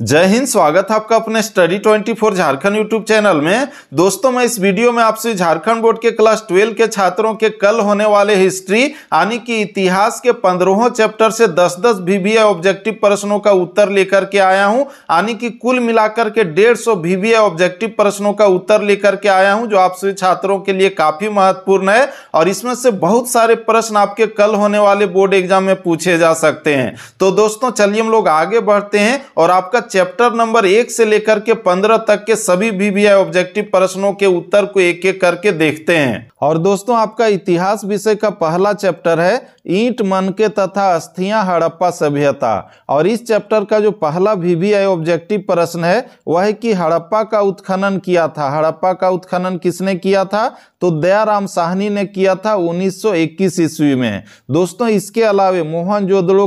जय हिंद स्वागत है आपका अपने स्टडी 24 झारखंड यूट्यूब चैनल में दोस्तों मैं इस वीडियो में आपसे झारखंड बोर्ड के क्लास 12 के छात्रों के कल होने वाले हिस्ट्री यानी कि इतिहास के पंद्रहों चैप्टर से 10-10 वीवीआई ऑब्जेक्टिव प्रश्नों का उत्तर लेकर के आया हूं यानी कि कुल मिलाकर के डेढ़ सौ वीवीआई ऑब्जेक्टिव प्रश्नों का उत्तर लेकर के आया हूँ जो आपसे छात्रों के लिए काफी महत्वपूर्ण है और इसमें से बहुत सारे प्रश्न आपके कल होने वाले बोर्ड एग्जाम में पूछे जा सकते हैं तो दोस्तों चलिए हम लोग आगे बढ़ते हैं और आपका चैप्टर नंबर एक से लेकर के पंद्रह तक के सभी बीबीआई ऑब्जेक्टिव प्रश्नों के उत्तर को एक एक करके देखते हैं और दोस्तों आपका इतिहास विषय का पहला चैप्टर है ईंट मन के तथा अस्थियां हड़प्पा सभ्यता और इस चैप्टर का जो पहला वीवीआई ऑब्जेक्टिव प्रश्न है वह है कि हड़प्पा का उत्खनन किया था हड़प्पा का उत्खनन किसने किया था तो दयाराम साहनी ने किया था 1921 ईस्वी में दोस्तों इसके अलावे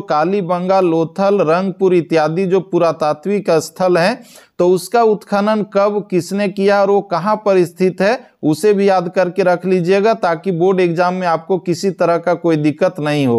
काली बंगा लोथल रंगपुर इत्यादि जो पुरातात्विक स्थल हैं तो उसका उत्खनन कब किसने किया और वो कहाँ पर स्थित है उसे भी याद करके रख लीजिएगा ताकि बोर्ड एग्जाम में आपको किसी तरह का कोई दिक्कत नहीं हो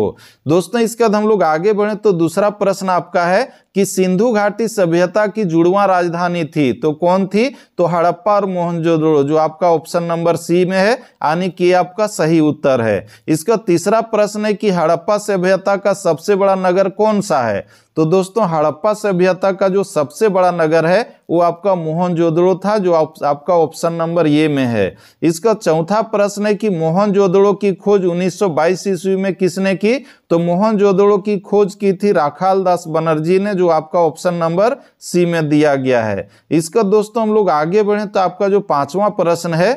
दोस्तों इसके बाद हम लोग आगे बढ़े तो दूसरा प्रश्न आपका है कि सिंधु घाटी सभ्यता की जुड़वा राजधानी थी तो कौन थी तो हड़प्पा और मोहनजोदड़ो जो आपका ऑप्शन नंबर सी में है यानी कि आपका सही उत्तर है इसका तीसरा प्रश्न है कि हड़प्पा सभ्यता का सबसे बड़ा नगर कौन सा है तो दोस्तों हड़प्पा सभ्यता का जो सबसे बड़ा नगर है वो आपका जोदड़ो था जो आप, आपका ऑप्शन नंबर ये में है इसका चौथा प्रश्न है कि मोहन जोदड़ो की खोज 1922 ईस्वी में किसने की तो मोहन जोदड़ो की खोज की थी राखाल दास बनर्जी ने जो आपका ऑप्शन नंबर सी में दिया गया है इसका दोस्तों हम लोग आगे बढ़े तो आपका जो पांचवा प्रश्न है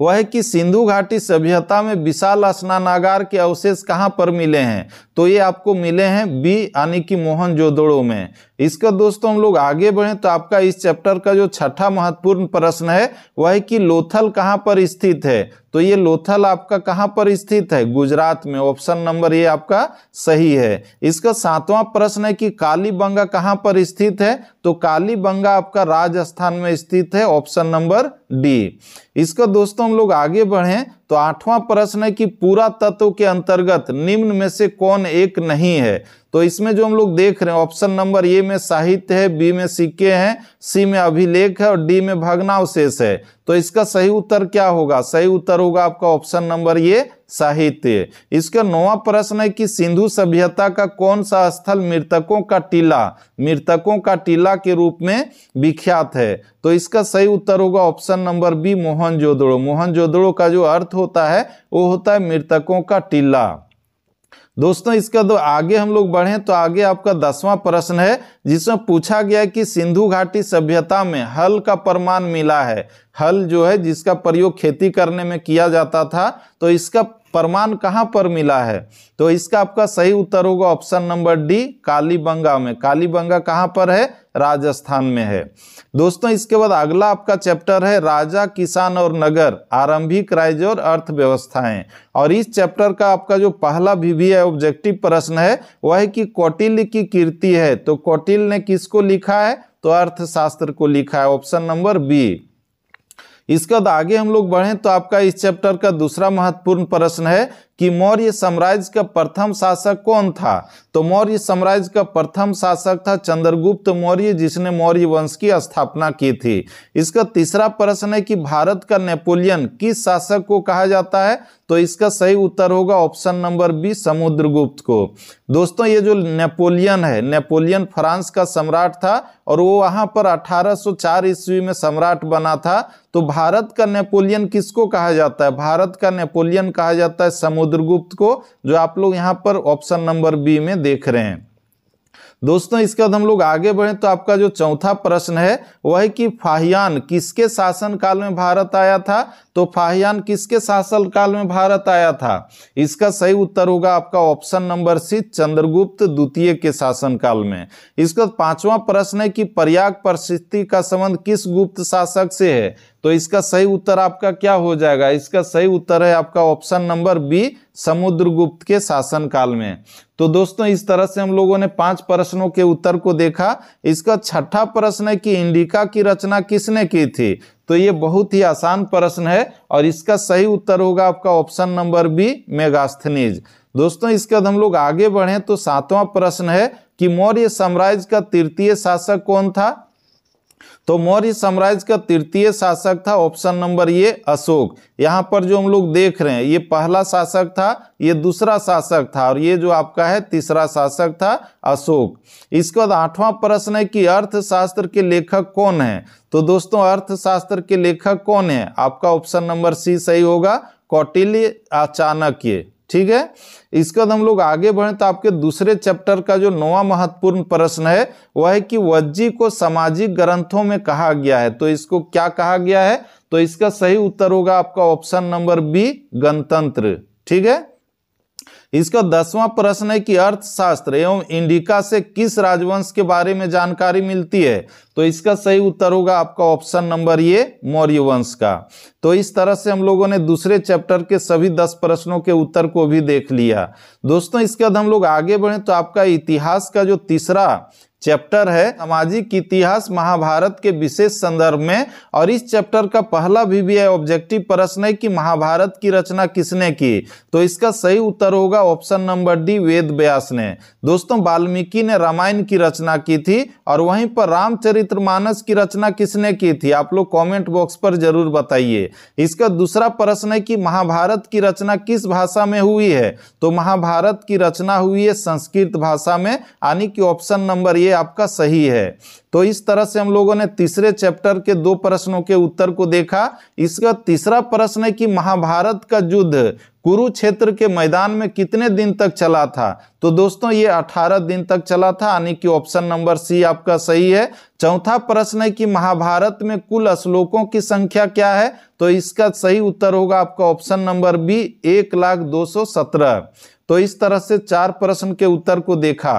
वह है कि सिंधु घाटी सभ्यता में विशाल स्नानागार के अवशेष कहाँ पर मिले हैं तो ये आपको मिले हैं बी यानी कि मोहनजोदड़ो में इसका दोस्तों हम लोग आगे बढ़ें तो आपका इस चैप्टर का जो छठा महत्वपूर्ण प्रश्न है वह है कि लोथल कहाँ पर स्थित है तो ये लोथल आपका कहाँ पर स्थित है गुजरात में ऑप्शन नंबर ये आपका सही है इसका सातवां प्रश्न है कि कालीबंगा कहाँ पर स्थित है तो कालीबंगा आपका राजस्थान में स्थित है ऑप्शन नंबर डी इसका दोस्तों हम लोग आगे बढ़ें तो आठवां प्रश्न है कि पूरा तत्व के अंतर्गत निम्न में से कौन एक नहीं है तो इसमें जो हम लोग देख रहे हैं ऑप्शन नंबर ए में साहित्य है बी में सिक्के हैं सी में अभिलेख है और डी में भग्नावशेष है तो इसका सही उत्तर क्या होगा सही उत्तर होगा आपका ऑप्शन नंबर ये साहित्य इसका नौवा प्रश्न है कि सिंधु सभ्यता का कौन सा स्थल मृतकों का टीला मृतकों का टीला के रूप में विख्यात है तो इसका सही उत्तर होगा option number B Mohenjodaro Mohenjodaro का जो अर्थ होता है वो होता है मृतकों का टीला दोस्तों इसका दो तो आगे हम लोग बढ़े तो आगे आपका दसवां प्रश्न है जिसमें पूछा गया कि सिंधु घाटी सभ्यता में हल का प्रमाण मिला है हल जो है जिसका प्रयोग खेती करने में किया जाता था तो इसका प्रमाण कहाँ पर मिला है तो इसका आपका सही उत्तर होगा ऑप्शन नंबर डी कालीबंगा में कालीबंगा कहाँ पर है राजस्थान में है दोस्तों इसके बाद अगला आपका चैप्टर है राजा किसान और नगर आरंभिक राज्य और अर्थव्यवस्थाएं और इस चैप्टर का आपका जो पहला भी है ऑब्जेक्टिव प्रश्न है वह है कि कौटिल्य की कीर्ति है तो कौटिल्य ने किसको लिखा है तो अर्थशास्त्र को लिखा है ऑप्शन नंबर बी इसके बाद आगे हम लोग बढ़ें तो आपका इस चैप्टर का दूसरा महत्वपूर्ण प्रश्न है कि मौर्य साम्राज्य का प्रथम शासक कौन था तो मौर्य साम्राज्य का प्रथम शासक था चंद्रगुप्त मौर्य जिसने मौर्य वंश की स्थापना की थी इसका तीसरा प्रश्न है कि भारत का नेपोलियन किस शासक को कहा जाता है तो इसका सही उत्तर होगा ऑप्शन नंबर बी समुद्रगुप्त को दोस्तों ये जो नेपोलियन है नेपोलियन फ्रांस का सम्राट था और वो वहां पर 1804 ईस्वी में सम्राट बना था तो भारत का नेपोलियन किसको कहा जाता है भारत का नेपोलियन कहा जाता है समुद्र समुद्रगुप्त को जो आप लोग यहाँ पर ऑप्शन नंबर बी में देख रहे हैं दोस्तों इसके बाद हम लोग आगे बढ़े तो आपका जो चौथा प्रश्न है वह है कि फाहियान किसके शासन काल में भारत आया था तो फाहियान किसके काल में भारत आया था इसका सही उत्तर होगा आपका ऑप्शन नंबर सी चंद्रगुप्त द्वितीय के शासन काल में इसका पांचवा प्रश्न है कि प्रयाग परिस्थिति का संबंध किस गुप्त शासक से है तो इसका सही उत्तर आपका क्या हो जाएगा इसका सही उत्तर है आपका ऑप्शन नंबर बी समुद्रगुप्त के शासनकाल में तो दोस्तों इस तरह से हम लोगों ने पांच प्रश्नों के उत्तर को देखा इसका छठा प्रश्न है कि इंडिका की रचना किसने की थी तो ये बहुत ही आसान प्रश्न है और इसका सही उत्तर होगा आपका ऑप्शन नंबर बी मेगास्थनीज दोस्तों इसके बाद हम लोग आगे बढ़े तो सातवां प्रश्न है कि मौर्य साम्राज्य का तृतीय शासक कौन था तो मौर्य साम्राज्य का तृतीय शासक था ऑप्शन नंबर ये अशोक यहाँ पर जो हम लोग देख रहे हैं ये पहला शासक था ये दूसरा शासक था और ये जो आपका है तीसरा शासक था अशोक इसके बाद आठवां प्रश्न है कि अर्थशास्त्र के लेखक कौन है तो दोस्तों अर्थशास्त्र के लेखक कौन है आपका ऑप्शन नंबर सी सही होगा कौटिल्य चाणक्य ठीक है इसके बाद हम लोग आगे बढ़े तो आपके दूसरे चैप्टर का जो नवा महत्वपूर्ण प्रश्न है वह है कि वज्जी को सामाजिक ग्रंथों में कहा गया है तो इसको क्या कहा गया है तो इसका सही उत्तर होगा आपका ऑप्शन नंबर बी गणतंत्र ठीक है इसका दसवां प्रश्न है कि अर्थशास्त्र एवं इंडिका से किस राजवंश के बारे में जानकारी मिलती है तो इसका सही उत्तर होगा आपका ऑप्शन नंबर ये मौर्य वंश का तो इस तरह से हम लोगों ने दूसरे चैप्टर के सभी दस प्रश्नों के उत्तर को भी देख लिया दोस्तों इसके बाद हम लोग आगे बढ़े तो आपका इतिहास का जो तीसरा चैप्टर है सामाजिक इतिहास महाभारत के विशेष संदर्भ में और इस चैप्टर का पहला भी भी है ऑब्जेक्टिव प्रश्न है कि महाभारत की रचना किसने की तो इसका सही उत्तर होगा option number D Ved Vyas ने दोस्तों वाल्मीकि ने रामायण की रचना की थी और वहीं पर रामचरित्र मानस की रचना किसने की थी आप लोग कॉमेंट बॉक्स पर जरूर बताइए इसका दूसरा प्रश्न है कि महाभारत की रचना किस भाषा में हुई है तो महाभारत की रचना हुई है संस्कृत भाषा में यानी कि ऑप्शन नंबर ये आपका सही है तो इस तरह से हम लोगों ने तीसरे चैप्टर के दो प्रश्नों के उत्तर को देखा इसका तीसरा प्रश्न है कि महाभारत का युद्ध कुरुक्षेत्र के मैदान में कितने दिन तक चला था तो दोस्तों ये 18 दिन तक चला था यानी कि ऑप्शन नंबर सी आपका सही है चौथा प्रश्न है कि महाभारत में कुल श्लोकों की संख्या क्या है तो इसका सही उत्तर होगा आपका ऑप्शन नंबर बी एक लाख दो सौ सत्रह तो इस तरह से चार प्रश्न के उत्तर को देखा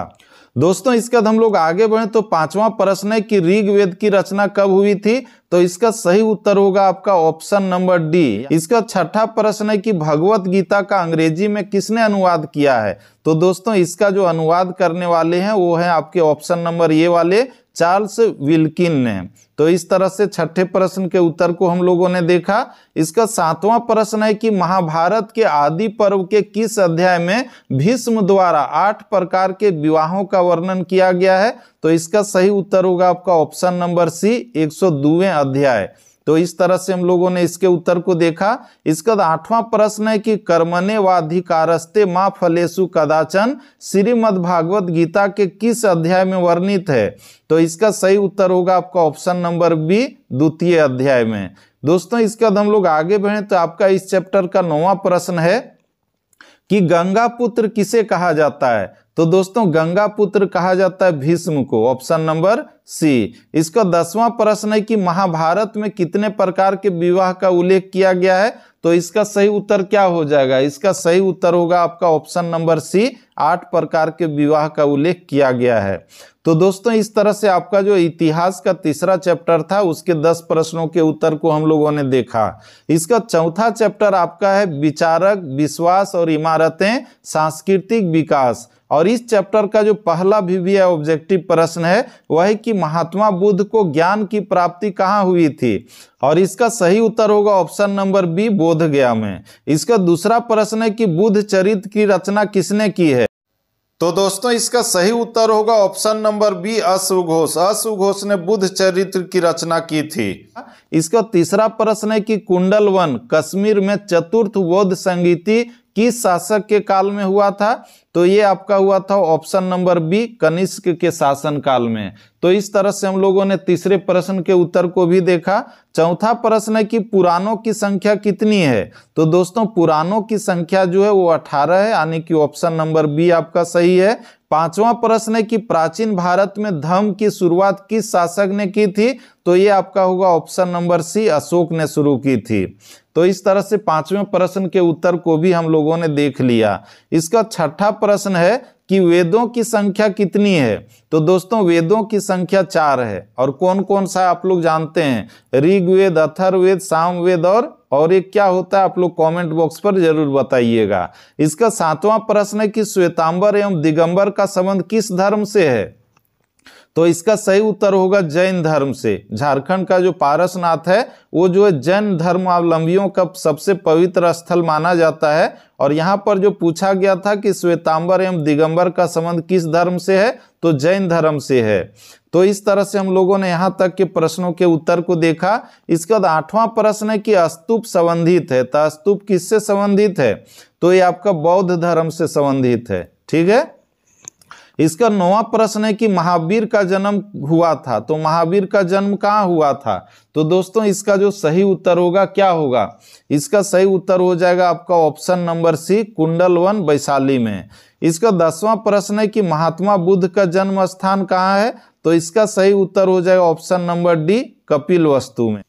दोस्तों इसके बाद हम लोग आगे बढ़े तो पांचवा प्रश्न है कि ऋग्वेद की रचना कब हुई थी तो इसका सही उत्तर होगा आपका ऑप्शन नंबर डी इसका छठा प्रश्न है कि भगवत गीता का अंग्रेजी में किसने अनुवाद किया है तो दोस्तों इसका जो अनुवाद करने वाले हैं वो है आपके ऑप्शन नंबर ये वाले चार्ल्स विल्किन ने तो इस तरह से छठे प्रश्न के उत्तर को हम लोगों ने देखा इसका सातवां प्रश्न है कि महाभारत के आदि पर्व के किस अध्याय में भीष्म द्वारा आठ प्रकार के विवाहों का वर्णन किया गया है तो इसका सही उत्तर होगा आपका ऑप्शन नंबर सी एक अध्याय तो इस तरह से हम लोगों ने इसके उत्तर को देखा इसका आठवां प्रश्न है कि कर्मने वाधिकारस्ते माँ फलेशु कदाचन श्रीमद गीता के किस अध्याय में वर्णित है तो इसका सही उत्तर होगा आपका ऑप्शन नंबर बी द्वितीय अध्याय में दोस्तों इसके बाद हम लोग आगे बढ़े तो आपका इस चैप्टर का नौवा प्रश्न है कि गंगा पुत्र किसे कहा जाता है तो दोस्तों गंगा पुत्र कहा जाता है भीष्म को ऑप्शन नंबर सी इसका दसवां प्रश्न है कि महाभारत में कितने प्रकार के विवाह का उल्लेख किया गया है तो इसका सही उत्तर क्या हो जाएगा इसका सही उत्तर होगा आपका ऑप्शन नंबर सी आठ प्रकार के विवाह का उल्लेख किया गया है तो दोस्तों इस तरह से आपका जो इतिहास का तीसरा चैप्टर था उसके दस प्रश्नों के उत्तर को हम लोगों ने देखा इसका चौथा चैप्टर आपका है विचारक विश्वास और इमारतें सांस्कृतिक विकास और इस चैप्टर का जो पहला भी भी ऑब्जेक्टिव प्रश्न है वह है कि महात्मा बुद्ध को ज्ञान की प्राप्ति कहाँ हुई थी और इसका सही उत्तर होगा ऑप्शन नंबर बी बोध गया में इसका दूसरा प्रश्न है कि बुद्ध चरित्र की रचना किसने की है तो दोस्तों इसका सही उत्तर होगा ऑप्शन नंबर बी अश्वघोष अश्वघोष ने बुद्ध चरित्र की रचना की थी इसका तीसरा प्रश्न है कि कुंडल वन कश्मीर में चतुर्थ बौद्ध संगीति किस शासक के काल में हुआ था तो ये आपका हुआ था ऑप्शन नंबर बी कनिष्क के शासन काल में तो इस तरह से हम लोगों ने तीसरे प्रश्न के उत्तर को भी देखा चौथा प्रश्न है कि पुरानों की संख्या कितनी है तो दोस्तों पुरानों की संख्या जो है वो अठारह है यानी कि ऑप्शन नंबर बी आपका सही है पांचवा प्रश्न है कि प्राचीन भारत में धर्म की शुरुआत किस शासक ने की थी तो ये आपका होगा ऑप्शन नंबर सी अशोक ने शुरू की थी तो इस तरह से पांचवें प्रश्न के उत्तर को भी हम लोगों ने देख लिया इसका छठा प्रश्न है कि वेदों की संख्या कितनी है तो दोस्तों वेदों की संख्या चार है और कौन कौन सा आप लोग जानते हैं ऋग्वेद अथर्वेद सामवेद और और एक क्या होता है आप लोग कमेंट बॉक्स पर जरूर बताइएगा इसका सातवां प्रश्न है कि श्वेतांबर एवं दिगंबर का संबंध किस धर्म से है तो इसका सही उत्तर होगा जैन धर्म से झारखंड का जो पारसनाथ है वो जो है जैन धर्मावलंबियों का सबसे पवित्र स्थल माना जाता है और यहाँ पर जो पूछा गया था कि श्वेतांबर एवं दिगंबर का संबंध किस धर्म से है तो जैन धर्म से है तो इस तरह से हम लोगों ने यहाँ तक के प्रश्नों के उत्तर को देखा इसके बाद आठवां प्रश्न है कि अस्तूप संबंधित है तो अस्तूप किससे संबंधित है तो ये आपका बौद्ध धर्म से संबंधित है ठीक है इसका नौवा प्रश्न है कि महावीर का जन्म हुआ था तो महावीर का जन्म कहाँ हुआ था तो दोस्तों इसका जो सही उत्तर होगा क्या होगा इसका सही उत्तर हो जाएगा आपका ऑप्शन नंबर सी कुंडल वन वैशाली में इसका दसवां प्रश्न है कि महात्मा बुद्ध का जन्म स्थान कहाँ है तो इसका सही उत्तर हो जाएगा ऑप्शन नंबर डी कपिल वस्तु में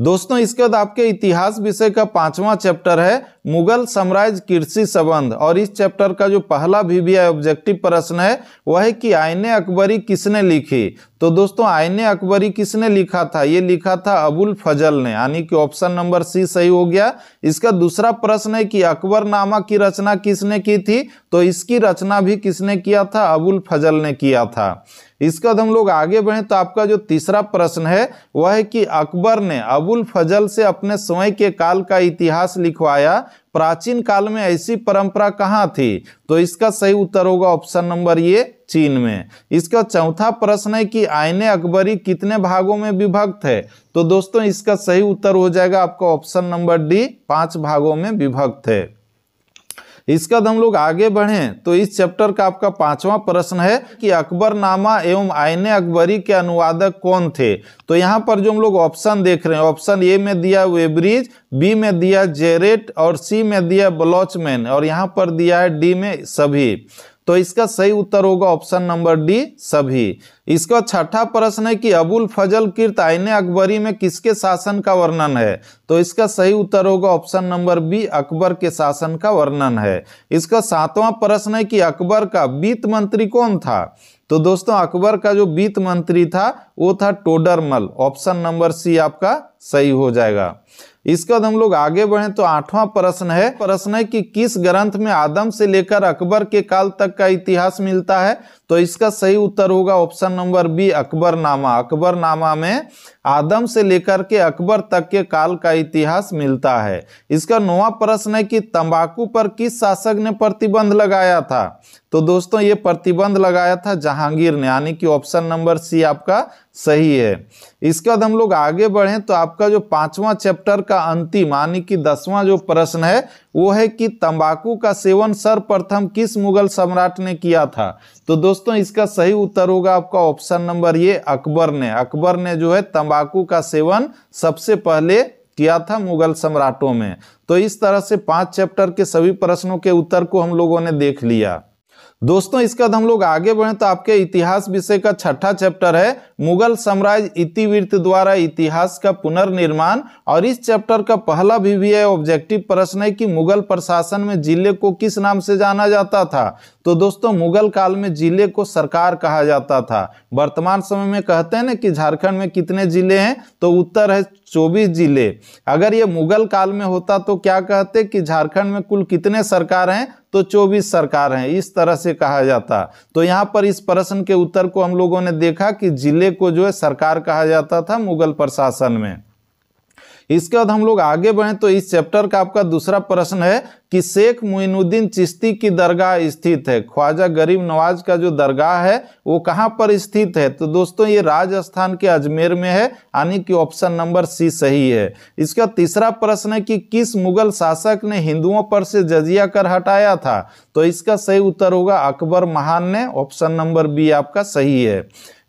दोस्तों इसके बाद आपके इतिहास विषय का पांचवा चैप्टर है मुगल साम्राज्य कृषि संबंध और इस चैप्टर का जो पहला भी भी ऑब्जेक्टिव प्रश्न है वह है कि आयने अकबरी किसने लिखी तो दोस्तों आयने अकबरी किसने लिखा था ये लिखा था अबुल फजल ने यानी कि ऑप्शन नंबर सी सही हो गया इसका दूसरा प्रश्न है कि अकबर नामा की रचना किसने की थी तो इसकी रचना भी किसने किया था अबुल फजल ने किया था इसके बाद हम लोग आगे बढ़े तो आपका जो तीसरा प्रश्न है वह है कि अकबर ने अबुल फजल से अपने स्वयं के काल का इतिहास लिखवाया प्राचीन काल में ऐसी परंपरा कहाँ थी तो इसका सही उत्तर होगा ऑप्शन नंबर ये चीन में इसका चौथा प्रश्न है कि आयने अकबरी कितने भागों में विभक्त है तो दोस्तों इसका सही उत्तर हो जाएगा आपका ऑप्शन नंबर डी पांच भागों में विभक्त है इसका हम लोग आगे बढ़े तो इस चैप्टर का आपका पांचवा प्रश्न है कि अकबरनामा एवं आयने अकबरी के अनुवादक कौन थे तो यहाँ पर जो हम लोग ऑप्शन देख रहे हैं ऑप्शन ए में दिया वेब्रिज बी में दिया जेरेट और सी में दिया बलोचमैन और यहाँ पर दिया है डी में सभी तो इसका सही उत्तर होगा ऑप्शन नंबर डी सभी इसका छठा प्रश्न है कि अबुल फजल किर्त आईने अकबरी में किसके शासन का वर्णन है तो इसका सही उत्तर होगा ऑप्शन नंबर बी अकबर के शासन का वर्णन है इसका सातवां प्रश्न है कि अकबर का वित्त मंत्री कौन था तो दोस्तों अकबर का जो वित्त मंत्री था वो था टोडरमल ऑप्शन नंबर सी आपका सही हो जाएगा इसके बाद हम लोग आगे बढ़े तो आठवां प्रश्न है प्रश्न है कि किस ग्रंथ में आदम से लेकर अकबर के काल तक का इतिहास मिलता है तो इसका सही उत्तर होगा option number B Akbarnama Akbarnama में आदम से लेकर के अकबर तक के काल का इतिहास मिलता है इसका नवा प्रश्न है कि तंबाकू पर किस शासक ने प्रतिबंध लगाया था तो दोस्तों ये प्रतिबंध लगाया था जहांगीर ने यानी कि ऑप्शन नंबर सी आपका सही है इसके बाद हम लोग आगे बढ़ें तो आपका जो पांचवा चैप्टर का अंतिम यानी कि दसवां जो प्रश्न है वो है कि तंबाकू का सेवन सर्वप्रथम किस मुगल सम्राट ने किया था तो दोस्तों इसका सही उत्तर होगा आपका ऑप्शन नंबर ये अकबर ने अकबर ने जो है तंबाकू का सेवन सबसे पहले किया था मुगल सम्राटों में तो इस तरह से पांच चैप्टर के सभी प्रश्नों के उत्तर को हम लोगों ने देख लिया दोस्तों इसके बाद हम लोग आगे बढ़े तो आपके इतिहास विषय का छठा चैप्टर है मुगल साम्राज्य इतिवृत्त द्वारा इतिहास का पुनर्निर्माण और इस चैप्टर का पहला भी, भी है ऑब्जेक्टिव प्रश्न है कि मुगल प्रशासन में जिले को किस नाम से जाना जाता था तो दोस्तों मुगल काल में जिले को सरकार कहा जाता था वर्तमान समय में कहते हैं ना कि झारखंड में कितने जिले हैं तो उत्तर है चौबीस जिले अगर ये मुगल काल में होता तो क्या कहते कि झारखंड में कुल कितने सरकार हैं तो 24 सरकार हैं इस तरह से कहा जाता तो यहाँ पर इस प्रश्न के उत्तर को हम लोगों ने देखा कि जिले को जो है सरकार कहा जाता था मुगल प्रशासन में इसके बाद हम लोग आगे बढ़ें तो इस चैप्टर का आपका दूसरा प्रश्न है कि शेख मोइनुद्दीन चिश्ती की दरगाह स्थित है ख्वाजा गरीब नवाज का जो दरगाह है वो कहाँ पर स्थित है तो दोस्तों ये राजस्थान के अजमेर में है यानी कि ऑप्शन नंबर सी सही है इसका तीसरा प्रश्न है कि किस मुगल शासक ने हिंदुओं पर से जजिया कर हटाया था तो इसका सही उत्तर होगा अकबर महान ने ऑप्शन नंबर बी आपका सही है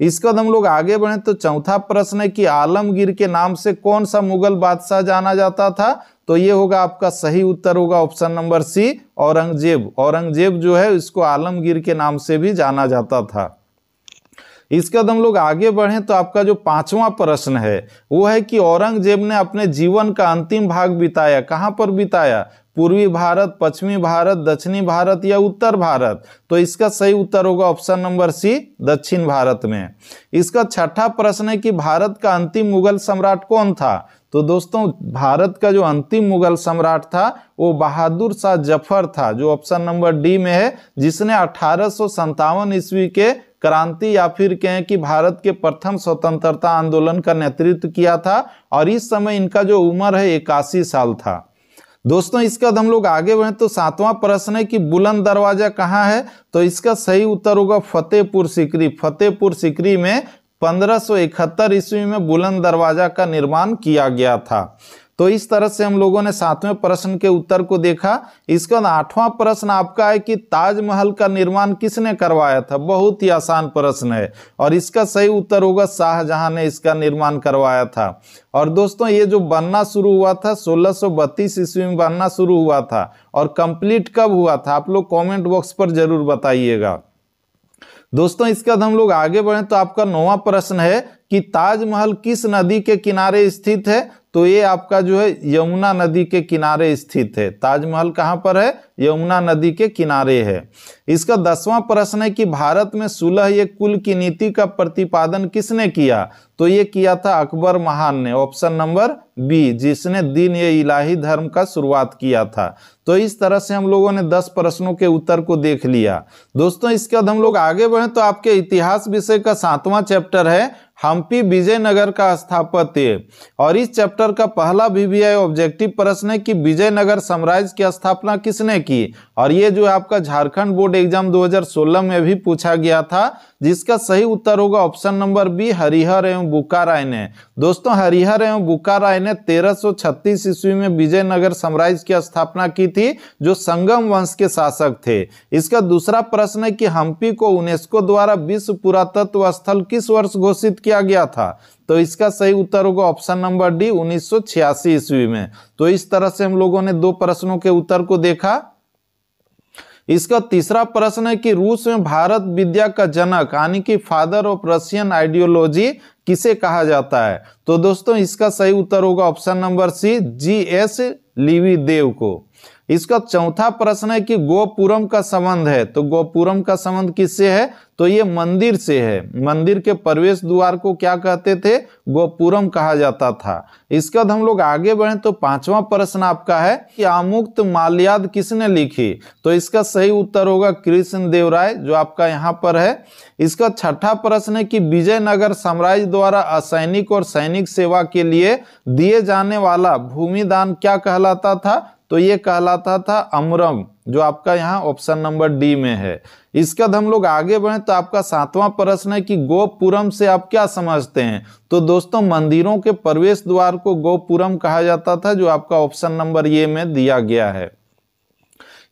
इसके बाद हम लोग आगे बढ़े तो चौथा प्रश्न है कि आलमगीर के नाम से कौन सा मुगल बादशाह जाना जाता था तो ये होगा आपका सही उत्तर होगा option number C Aurangzeb Aurangzeb जो है इसको आलमगीर के नाम से भी जाना जाता था इसके बाद हम लोग आगे बढ़ें तो आपका जो पांचवा प्रश्न है वो है कि औरंगजेब ने अपने जीवन का अंतिम भाग बिताया कहाँ पर बिताया पूर्वी भारत पश्चिमी भारत दक्षिणी भारत या उत्तर भारत तो इसका सही उत्तर होगा ऑप्शन नंबर सी दक्षिण भारत में इसका छठा प्रश्न है कि भारत का अंतिम मुगल सम्राट कौन था तो दोस्तों भारत का जो अंतिम मुगल सम्राट था वो बहादुर शाह जफर था जो ऑप्शन नंबर डी में है जिसने अठारह ईस्वी के क्रांति या फिर कहें कि भारत के प्रथम स्वतंत्रता आंदोलन का नेतृत्व किया था और इस समय इनका जो उम्र है इक्यासी साल था दोस्तों इसके बाद हम लोग आगे बढ़े तो सातवां प्रश्न है कि बुलंद दरवाजा कहाँ है तो इसका सही उत्तर होगा फतेहपुर सिकरी फतेहपुर सिकरी में पंद्रह ईस्वी में बुलंद दरवाजा का निर्माण किया गया था तो इस तरह से हम लोगों ने सातवें प्रश्न के उत्तर को देखा इसका आठवां प्रश्न आपका है कि ताजमहल का निर्माण किसने करवाया था बहुत ही आसान प्रश्न है और इसका सही उत्तर होगा शाहजहां ने इसका निर्माण करवाया था और दोस्तों ये जो बनना शुरू हुआ था 1632 ईस्वी में बनना शुरू हुआ था और कंप्लीट कब हुआ था आप लोग कॉमेंट बॉक्स पर जरूर बताइएगा दोस्तों इसके बाद हम लोग आगे बढ़े तो आपका नौवा प्रश्न है कि ताजमहल किस नदी के किनारे स्थित है तो ये आपका जो है यमुना नदी के किनारे स्थित है ताजमहल कहाँ पर है यमुना नदी के किनारे है इसका दसवां प्रश्न है कि भारत में सुलह ये कुल की नीति का प्रतिपादन किसने किया तो ये किया था अकबर महान ने ऑप्शन नंबर बी जिसने दिन ये इलाही धर्म का शुरुआत किया था तो इस तरह से हम लोगों ने दस प्रश्नों के उत्तर को देख लिया दोस्तों इसके बाद हम लोग आगे बढ़े तो आपके इतिहास विषय का सातवां चैप्टर है हम्पी विजयनगर का स्थापत्य और इस चैप्टर का पहला वीवीआई ऑब्जेक्टिव प्रश्न है कि विजयनगर साम्राज्य की स्थापना किसने की और ये जो आपका झारखंड बोर्ड एग्जाम 2016 में भी पूछा गया था जिसका सही उत्तर होगा ऑप्शन नंबर बी हरिहर एवं राय ने दोस्तों हरिहर एवं राय ने 1336 ईस्वी में विजयनगर साम्राज्य की स्थापना की थी जो संगम वंश के शासक थे इसका दूसरा प्रश्न है कि हम्पी को यूनेस्को द्वारा विश्व पुरातत्व स्थल किस वर्ष घोषित किया गया था तो इसका सही उत्तर होगा ऑप्शन नंबर डी उन्नीस ईस्वी में तो इस तरह से हम लोगों ने दो प्रश्नों के उत्तर को देखा इसका तीसरा प्रश्न है कि रूस में भारत विद्या का जनक यानी कि फादर ऑफ रशियन आइडियोलॉजी किसे कहा जाता है तो दोस्तों इसका सही उत्तर होगा ऑप्शन नंबर सी जी एस लिवी देव को इसका चौथा प्रश्न है कि गोपुरम का संबंध है तो गोपुरम का संबंध किससे है तो ये मंदिर से है मंदिर के प्रवेश द्वार को क्या कहते थे गोपुरम कहा जाता था इसके बाद हम लोग आगे बढ़े तो पांचवा प्रश्न आपका है कि आमुक्त माल्याद किसने लिखी तो इसका सही उत्तर होगा कृष्ण देवराय राय जो आपका यहाँ पर है इसका छठा प्रश्न है कि विजयनगर साम्राज्य द्वारा असैनिक और सैनिक सेवा के लिए दिए जाने वाला भूमिदान क्या कहलाता था तो ये कहलाता था अमरम जो आपका यहाँ ऑप्शन नंबर डी में है इसके बाद हम लोग आगे बढ़े तो आपका सातवां प्रश्न है कि गोपुरम से आप क्या समझते हैं तो दोस्तों मंदिरों के प्रवेश द्वार को गोपुरम कहा जाता था जो आपका ऑप्शन नंबर ये में दिया गया है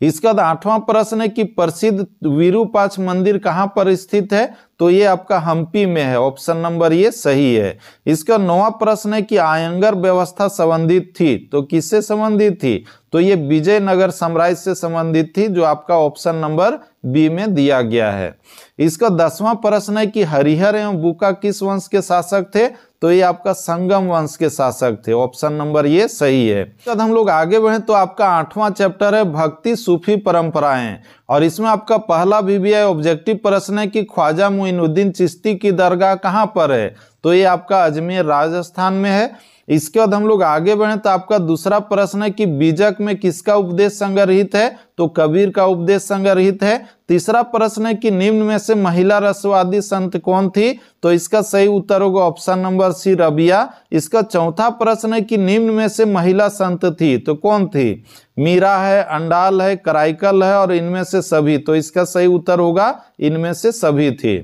इसके बाद आठवां प्रश्न है कि प्रसिद्ध वीरूपाक्ष मंदिर कहाँ पर स्थित है तो ये आपका हम्पी में है ऑप्शन नंबर ये सही है इसका नौवा प्रश्न है कि आयंगर व्यवस्था संबंधित थी तो किससे संबंधित थी तो ये विजयनगर साम्राज्य से संबंधित थी जो आपका ऑप्शन नंबर बी में दिया गया है इसका दसवां प्रश्न है कि हरिहर एवं बुका किस वंश के शासक थे तो ये आपका संगम वंश के शासक थे ऑप्शन नंबर ये सही है तो हम लोग आगे बढ़े तो आपका आठवां चैप्टर है भक्ति सूफी परंपराएं और इसमें आपका पहला बीबीआई ऑब्जेक्टिव प्रश्न है कि ख्वाजा मुइनुद्दीन चिश्ती की दरगाह कहाँ पर है तो ये आपका अजमेर राजस्थान में है इसके बाद हम लोग आगे बढ़े तो आपका दूसरा प्रश्न है कि बीजक में किसका उपदेश संग्रहित है तो कबीर का उपदेश संग्रहित है तीसरा प्रश्न है कि निम्न में से महिला रसवादी संत कौन थी तो इसका सही उत्तर होगा ऑप्शन नंबर सी रबिया इसका चौथा प्रश्न है कि निम्न में से महिला संत थी तो कौन थी मीरा है अंडाल है कराइकल है और इनमें से सभी तो इसका सही उत्तर होगा इनमें से सभी थी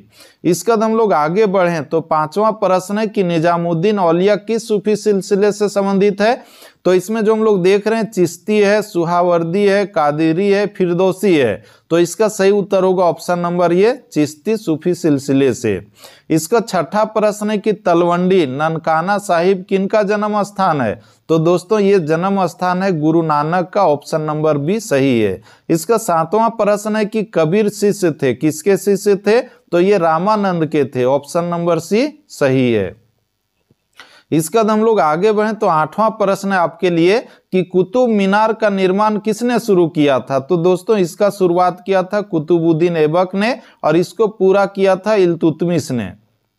इसका हम लोग आगे बढ़े तो पांचवा प्रश्न है कि निजामुद्दीन औलिया किस सूफी सिलसिले से संबंधित है तो इसमें जो हम लोग देख रहे हैं चिश्ती है सुहावर्दी है कादिरी है फिरदोसी है तो इसका सही उत्तर होगा ऑप्शन नंबर ये चिश्ती सूफी सिलसिले से इसका छठा प्रश्न है कि तलवंडी ननकाना साहिब किनका जन्म स्थान है तो दोस्तों ये जन्म स्थान है गुरु नानक का ऑप्शन नंबर बी सही है इसका सातवां प्रश्न है कि कबीर शिष्य थे किसके शिष्य थे तो ये रामानंद के थे ऑप्शन नंबर सी सही है इसका हम लोग आगे बढ़े तो आठवां प्रश्न है आपके लिए कि कुतुब मीनार का निर्माण किसने शुरू किया था तो दोस्तों इसका शुरुआत किया था कुतुबुद्दीन ऐबक ने और इसको पूरा किया था इलतुतमिस ने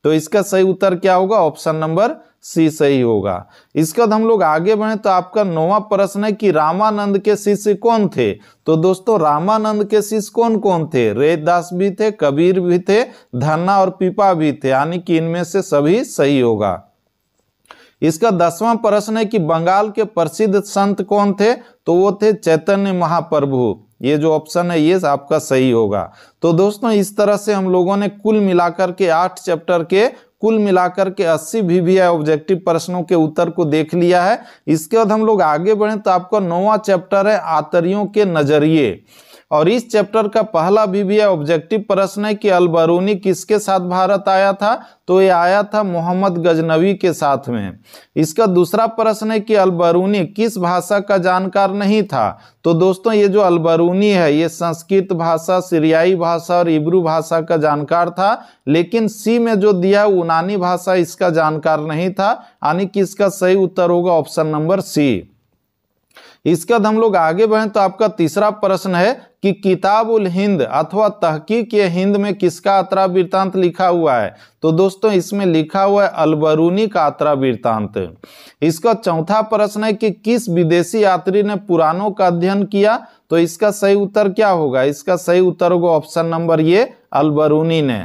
तो इसका सही उत्तर क्या होगा ऑप्शन नंबर सी सही होगा इसका हम लोग आगे बढ़े तो आपका नौवा प्रश्न है कि रामानंद के शिष्य कौन थे तो दोस्तों रामानंद के शिष्य कौन कौन थे रेदास भी थे कबीर भी थे धन्ना और पीपा भी थे यानी कि इनमें से सभी सही होगा इसका दसवां प्रश्न है कि बंगाल के प्रसिद्ध संत कौन थे तो वो थे चैतन्य महाप्रभु ये जो ऑप्शन है ये आपका सही होगा तो दोस्तों इस तरह से हम लोगों ने कुल मिलाकर के आठ चैप्टर के कुल मिलाकर के 80 आई ऑब्जेक्टिव प्रश्नों के उत्तर को देख लिया है इसके बाद हम लोग आगे बढ़े तो आपका नौवा चैप्टर है आतरियों के नजरिए और इस चैप्टर का पहला बीबीए ऑब्जेक्टिव प्रश्न है कि अलबरूनी किसके साथ भारत आया था तो ये आया था मोहम्मद गजनवी के साथ में इसका दूसरा प्रश्न है कि अलबरूनी किस भाषा का जानकार नहीं था तो दोस्तों ये जो अलबरूनी है ये संस्कृत भाषा सीरियाई भाषा और इब्रू भाषा का जानकार था लेकिन सी में जो दिया उनानी भाषा इसका जानकार नहीं था यानी कि इसका सही उत्तर होगा ऑप्शन नंबर सी इसके बाद हम लोग आगे बढ़े तो आपका तीसरा प्रश्न है कि किताबुल हिंद अथवा तहकीक हिंद में किसका अतरा वृतांत लिखा हुआ है तो दोस्तों इसमें लिखा हुआ है अलबरूनी का अतरा वृतांत इसका चौथा प्रश्न है कि किस विदेशी यात्री ने पुरानों का अध्ययन किया तो इसका सही उत्तर क्या होगा इसका सही उत्तर होगा ऑप्शन नंबर ये अलबरूनी ने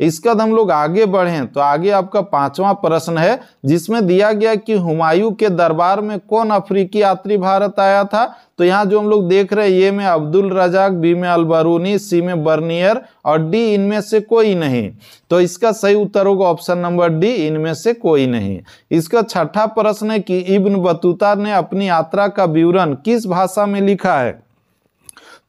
इसके बाद हम लोग आगे बढ़े तो आगे आपका पांचवा प्रश्न है जिसमें दिया गया कि हुमायूं के दरबार में कौन अफ्रीकी यात्री भारत आया था तो यहाँ जो हम लोग देख रहे हैं ये में अब्दुल रजाक बी में अलबरूनी सी में बर्नियर और डी इनमें से कोई नहीं तो इसका सही उत्तर होगा ऑप्शन नंबर डी इनमें से कोई नहीं इसका छठा प्रश्न है कि इब्न बतूता ने अपनी यात्रा का विवरण किस भाषा में लिखा है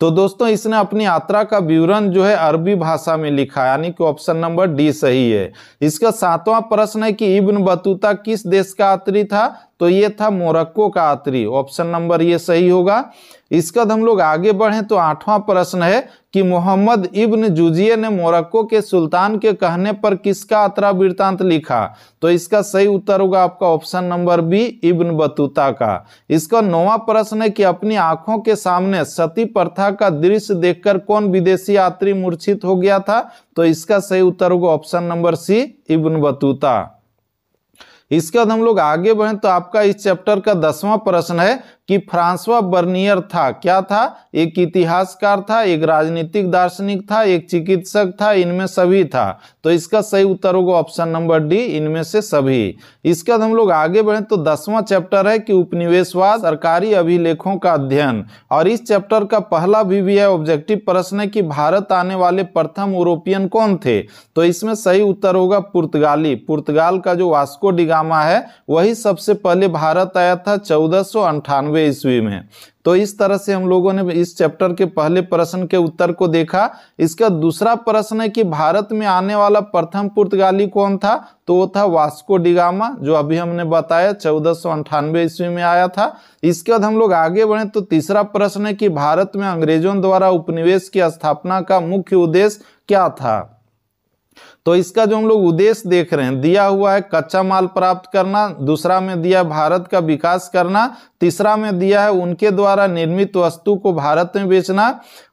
तो दोस्तों इसने अपनी यात्रा का विवरण जो है अरबी भाषा में लिखा यानी कि ऑप्शन नंबर डी सही है इसका सातवां प्रश्न है कि इब्न बतूता किस देश का यात्री था तो ये था मोरक्को का आतरी ऑप्शन नंबर ये सही होगा इसके बाद हम लोग आगे बढ़े तो आठवां प्रश्न है कि मोहम्मद इब्न जुजिये ने मोरक्को के सुल्तान के कहने पर किसका अतरा वृत्तांत लिखा तो इसका सही उत्तर होगा आपका option number B Ibn Battuta का इसका नौवा प्रश्न है कि अपनी आंखों के सामने सती प्रथा का दृश्य देखकर कौन विदेशी यात्री मूर्छित हो गया था तो इसका सही उत्तर होगा option number C Ibn Battuta इसके बाद हम लोग आगे बढ़े तो आपका इस चैप्टर का दसवां प्रश्न है कि फ्रांसवा बर्नियर था क्या था एक इतिहासकार था एक राजनीतिक दार्शनिक था एक चिकित्सक था इनमें सभी था तो इसका सही उत्तर होगा ऑप्शन नंबर डी इनमें से सभी इसके बाद हम लोग आगे बढ़े तो दसवां चैप्टर है कि उपनिवेशवाद सरकारी अभिलेखों का अध्ययन और इस चैप्टर का पहला भी, भी है ऑब्जेक्टिव प्रश्न है कि भारत आने वाले प्रथम यूरोपियन कौन थे तो इसमें सही उत्तर होगा पुर्तगाली पुर्तगाल का जो वास्को डिगामा है वही सबसे पहले भारत आया था चौदह बानवे ईस्वी में तो इस तरह से हम लोगों ने इस चैप्टर के पहले प्रश्न के उत्तर को देखा इसका दूसरा प्रश्न है कि भारत में आने वाला प्रथम पुर्तगाली कौन था तो वो था वास्को डिगामा जो अभी हमने बताया चौदह सौ अंठानवे ईस्वी में आया था इसके बाद हम लोग आगे बढ़े तो तीसरा प्रश्न है कि भारत में अंग्रेजों द्वारा उपनिवेश की स्थापना का मुख्य उद्देश्य क्या था तो इसका जो हम लोग उद्देश्य देख रहे हैं दिया हुआ है कच्चा माल प्राप्त करना दूसरा में दिया भारत का विकास करना तीसरा में दिया है उनके द्वारा निर्मित वस्तु को भारत में बेचना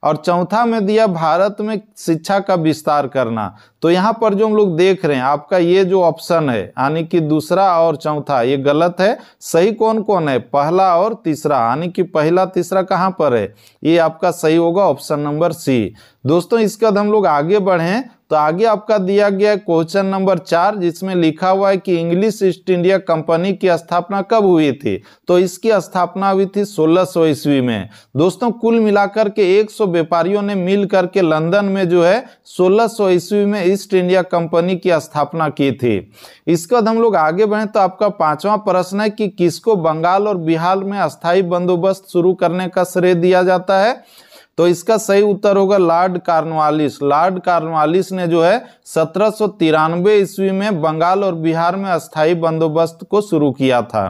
और चौथा में दिया भारत में शिक्षा का विस्तार करना तो यहाँ पर जो हम लोग देख रहे हैं आपका ये जो ऑप्शन है यानी कि दूसरा और चौथा ये गलत है सही कौन कौन है पहला और तीसरा यानी कि पहला तीसरा कहाँ पर है ये आपका सही होगा ऑप्शन नंबर सी दोस्तों इसके बाद हम लोग आगे बढ़ें तो आगे आपका दिया गया है क्वेश्चन नंबर चार जिसमें लिखा हुआ है कि इंग्लिश ईस्ट इंडिया कंपनी की स्थापना कब हुई थी तो इसकी स्थापना हुई थी सोलह सौ ईस्वी में दोस्तों कुल मिलाकर के 100 व्यापारियों ने मिल करके लंदन में जो है सोलह सौ ईस्वी में ईस्ट इंडिया कंपनी की स्थापना की थी इसके बाद हम लोग आगे बढ़े तो आपका पांचवा प्रश्न है कि किसको बंगाल और बिहार में अस्थायी बंदोबस्त शुरू करने का श्रेय दिया जाता है तो इसका सही उत्तर होगा लॉर्ड कार्नवालिस लॉर्ड कार्नवालिस ने जो है सत्रह ईस्वी में बंगाल और बिहार में अस्थाई बंदोबस्त को शुरू किया था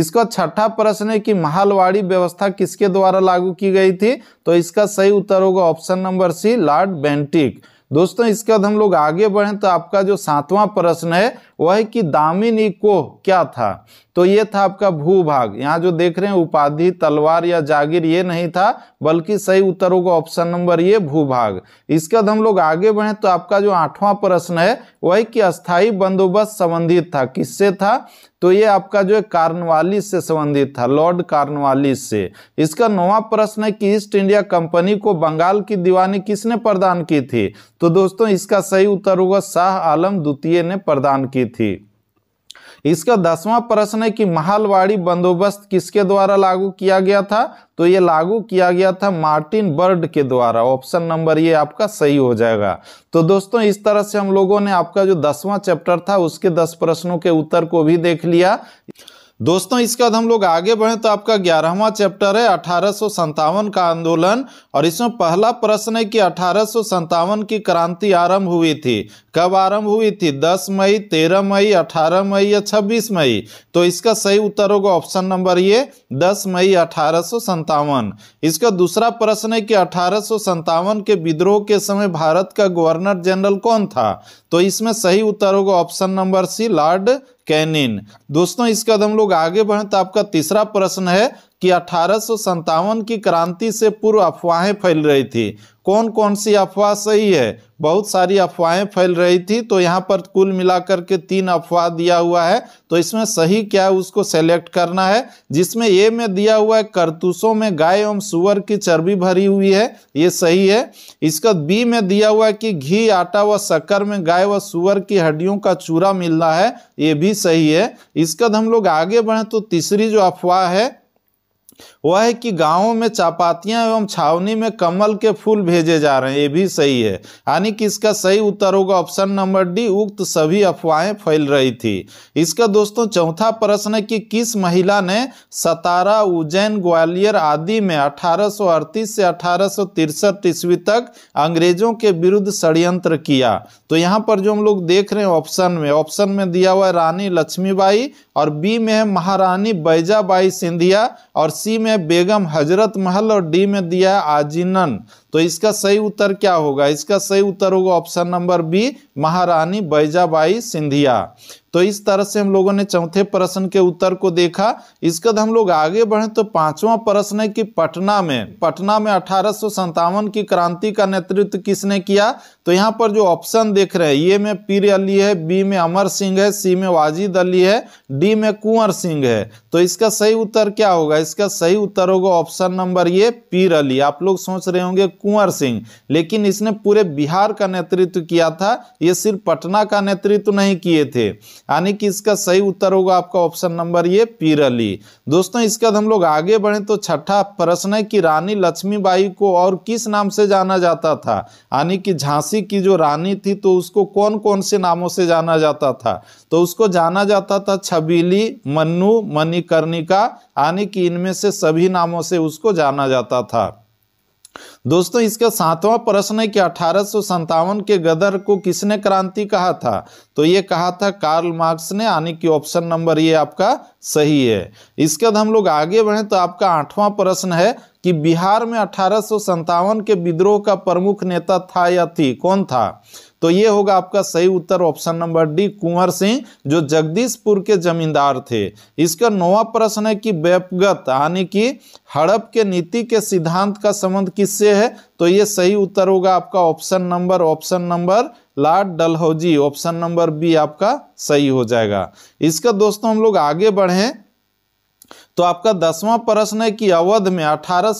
इसका छठा प्रश्न है कि महालवाड़ी व्यवस्था किसके द्वारा लागू की गई थी तो इसका सही उत्तर होगा option number C Lord Bentinck दोस्तों इसके बाद हम लोग आगे बढ़ें तो आपका जो सातवां प्रश्न है वह कि दामिनी को क्या था तो ये था आपका भूभाग यहाँ जो देख रहे हैं उपाधि तलवार या जागीर ये नहीं था बल्कि सही उत्तर होगा ऑप्शन नंबर ये भूभाग इसके बाद हम लोग आगे बढ़े तो आपका जो आठवां प्रश्न है वह कि अस्थायी बंदोबस्त संबंधित था किससे था तो ये आपका जो है कार्नवालिस से संबंधित था लॉर्ड कार्नवालिस से इसका नौवा प्रश्न है कि ईस्ट इंडिया कंपनी को बंगाल की दीवानी किसने प्रदान की थी तो दोस्तों इसका सही उत्तर होगा शाह आलम द्वितीय ने प्रदान की थी इसका दसवां प्रश्न है कि महालवाड़ी बंदोबस्त किसके द्वारा लागू किया गया था तो ये लागू किया गया था मार्टिन बर्ड के द्वारा ऑप्शन नंबर ये आपका सही हो जाएगा तो दोस्तों इस तरह से हम लोगों ने आपका जो दसवां चैप्टर था उसके दस प्रश्नों के उत्तर को भी देख लिया दोस्तों इसके बाद हम लोग आगे बढ़े तो आपका ग्यारहवा चैप्टर है अठारह का आंदोलन और इसमें पहला प्रश्न है कि अठारह की क्रांति आरंभ हुई थी कब आरंभ हुई थी 10 मई 13 मई 18 मई या 26 मई तो इसका सही उत्तर होगा ऑप्शन नंबर ये 10 मई अठारह इसका दूसरा प्रश्न है कि अठारह के विद्रोह के समय भारत का गवर्नर जनरल कौन था तो इसमें सही उत्तर होगा option number C Lord Canning दोस्तों इस हम लोग आगे बढ़ें तो आपका तीसरा प्रश्न है कि अठारह की क्रांति से पूर्व अफवाहें फैल रही थी कौन कौन सी अफवाह सही है बहुत सारी अफवाहें फैल रही थी तो यहाँ पर कुल मिलाकर के तीन अफवाह दिया हुआ है तो इसमें सही क्या है उसको सेलेक्ट करना है जिसमें ए में दिया हुआ है करतूसों में गाय एवं सुअर की चर्बी भरी हुई है ये सही है इसका बी में दिया हुआ है कि घी आटा व शक्कर में गाय व सुअर की हड्डियों का चूरा मिल रहा है ये भी सही है इसका हम लोग आगे बढ़ें तो तीसरी जो अफवाह है वह है कि गांवों में चापातियां एवं छावनी में कमल के फूल भेजे जा रहे हैं ये भी सही है यानी कि इसका सही उत्तर होगा ऑप्शन नंबर डी उक्त सभी अफवाहें फैल रही थी इसका दोस्तों चौथा प्रश्न है कि किस महिला ने सतारा उज्जैन ग्वालियर आदि में अठारह से अठारह ईस्वी तक अंग्रेजों के विरुद्ध षडयंत्र किया तो यहाँ पर जो हम लोग देख रहे हैं ऑप्शन में ऑप्शन में दिया हुआ है रानी लक्ष्मीबाई और बी में है महारानी बैजाबाई सिंधिया और सी में में बेगम हजरत महल और डी में दिया आजीनन तो इसका सही उत्तर क्या होगा इसका सही उत्तर होगा ऑप्शन नंबर बी महारानी बैजाबाई सिंधिया तो इस तरह से हम लोगों ने चौथे प्रश्न के उत्तर को देखा इसके बाद तो हम लोग आगे बढ़े तो पांचवा प्रश्न है कि पटना में पटना में अठारह की क्रांति का नेतृत्व किसने किया तो यहाँ पर जो ऑप्शन देख रहे हैं ये में पीर अली है बी में अमर सिंह है सी में वाजिद अली है डी में कुंवर सिंह है तो इसका सही उत्तर क्या होगा इसका सही उत्तर होगा ऑप्शन नंबर ये पीर अली आप लोग सोच रहे होंगे कुंवर सिंह लेकिन इसने पूरे बिहार का नेतृत्व किया था ये सिर्फ पटना का नेतृत्व नहीं किए थे यानी कि इसका सही उत्तर होगा आपका ऑप्शन नंबर ये पीरली दोस्तों इसके बाद हम लोग आगे बढ़े तो छठा प्रश्न है कि रानी लक्ष्मीबाई को और किस नाम से जाना जाता था यानी कि झांसी की जो रानी थी तो उसको कौन कौन से नामों से जाना जाता था तो उसको जाना जाता था छबीली मन्नू मणिकर्णिका यानी कि इनमें से सभी नामों से उसको जाना जाता था दोस्तों इसका सातवां प्रश्न है कि अठारह के गदर को किसने क्रांति कहा था तो ये कहा था कार्ल मार्क्स ने यानी कि ऑप्शन नंबर ये आपका सही है इसके बाद हम लोग आगे बढ़े तो आपका आठवां प्रश्न है कि बिहार में अठारह के विद्रोह का प्रमुख नेता था या थी कौन था तो ये होगा आपका सही उत्तर option number D Kunwar Singh जो जगदीशपुर के जमींदार थे इसका नौवा प्रश्न है कि व्यापगत यानी कि हड़प के नीति के सिद्धांत का संबंध किससे है तो ये सही उत्तर होगा आपका option number option number Lord Dalhousie option number B आपका सही हो जाएगा इसका दोस्तों हम लोग आगे बढ़े तो आपका दसवां प्रश्न है कि अवध में अठारह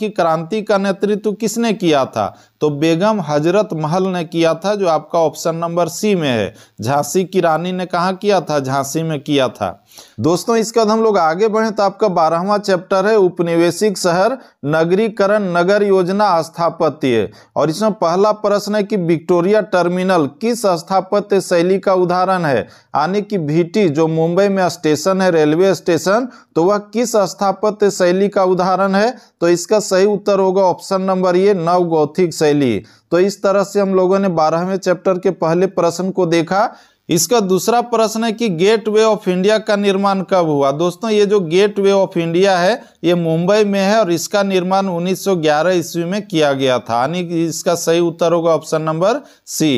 की क्रांति का नेतृत्व किसने किया था तो बेगम हजरत महल ने किया था जो आपका ऑप्शन नंबर सी में है झांसी की रानी ने कहाँ किया था झांसी में किया था दोस्तों इसके बाद हम लोग आगे बढ़े तो आपका बारहवा चैप्टर है उपनिवेशिक शहर नगरीकरण नगर योजना स्थापत्य और इसमें पहला प्रश्न है कि विक्टोरिया टर्मिनल किस स्थापत्य शैली का उदाहरण है यानी कि भीटी जो मुंबई में स्टेशन है रेलवे स्टेशन तो वह किस स्थापत्य शैली का उदाहरण है तो इसका सही उत्तर होगा ऑप्शन नंबर ये नव गौथिक शैली तो इस तरह से हम लोगों ने बारहवें चैप्टर के पहले प्रश्न को देखा इसका दूसरा प्रश्न है कि गेट वे ऑफ इंडिया का निर्माण कब हुआ दोस्तों ये जो गेट वे ऑफ इंडिया है ये मुंबई में है और इसका निर्माण 1911 ईस्वी में किया गया था यानी इसका सही उत्तर होगा ऑप्शन नंबर सी